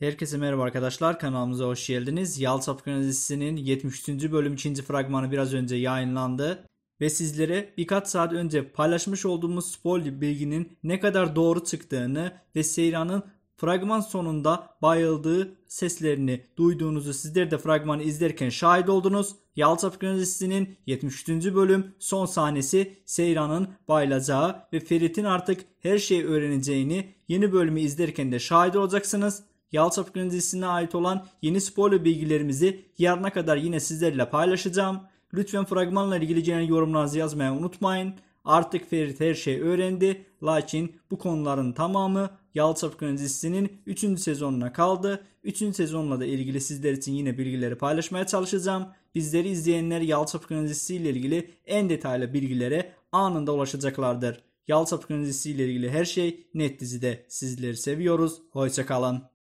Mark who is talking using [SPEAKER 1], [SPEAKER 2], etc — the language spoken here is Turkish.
[SPEAKER 1] Herkese merhaba arkadaşlar kanalımıza hoş geldiniz. Yalçap Kronizisi'nin 73. bölüm 2. fragmanı biraz önce yayınlandı. Ve sizlere birkaç saat önce paylaşmış olduğumuz spoiler bilginin ne kadar doğru çıktığını ve Seyran'ın fragman sonunda bayıldığı seslerini duyduğunuzu sizler de fragmanı izlerken şahit oldunuz. Yalçap Gönlisi'nin 73. bölüm son sahnesi Seyran'ın bayılacağı ve Ferit'in artık her şeyi öğreneceğini yeni bölümü izlerken de şahit olacaksınız. Yalçın Fıkrı'nın dizisine ait olan yeni spoiler bilgilerimizi yarına kadar yine sizlerle paylaşacağım. Lütfen fragmanla ilgili genel yorumlarınızı yazmayı unutmayın. Artık Ferit her şeyi öğrendi. Lakin bu konuların tamamı Yalçın Fıkrı'nın dizisinin 3. sezonuna kaldı. 3. sezonla da ilgili sizler için yine bilgileri paylaşmaya çalışacağım. Bizleri izleyenler Yalçın Fıkrı'nın dizisiyle ilgili en detaylı bilgilere anında ulaşacaklardır. Yalçın Fıkrı'nın dizisiyle ilgili her şey net dizide. Sizleri seviyoruz. Hoşçakalın.